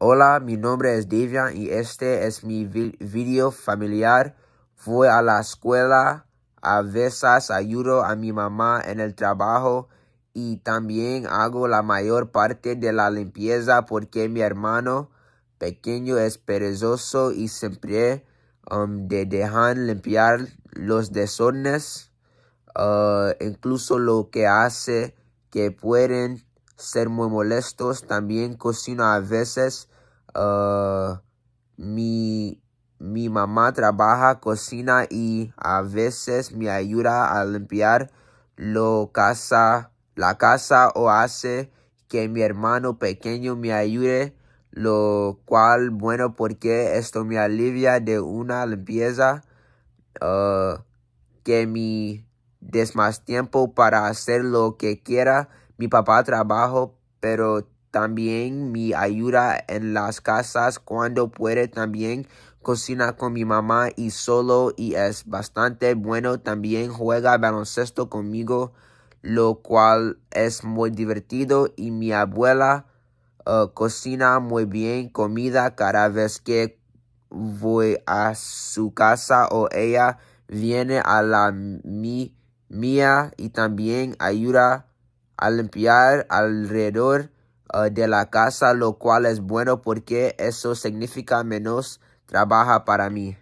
Hola, mi nombre es Devian y este es mi video familiar. Fui a la escuela, a veces ayudo a mi mamá en el trabajo y también hago la mayor parte de la limpieza porque mi hermano pequeño es perezoso y siempre um, de dejan limpiar los desordenes. Uh, incluso lo que hace que pueden ser muy molestos. También cocino a veces. Ah, mi, mi mamá trabaja, cocina y a veces me ayuda a limpiar lo casa, la casa o hace que mi hermano pequeño me ayude, lo cual bueno porque esto me alivia de una limpieza ah, que me des más tiempo para hacer lo que quiera mi papá trabaja, pero también me ayuda en las casas cuando puede. También cocina con mi mamá y solo y es bastante bueno. También juega baloncesto conmigo, lo cual es muy divertido. Y mi abuela eh, cocina muy bien comida cada vez que voy a su casa o ella viene a la mi, mía y también ayuda al limpiar alrededor eh, de la casa, lo cual es bueno porque eso significa menos trabajo para mí.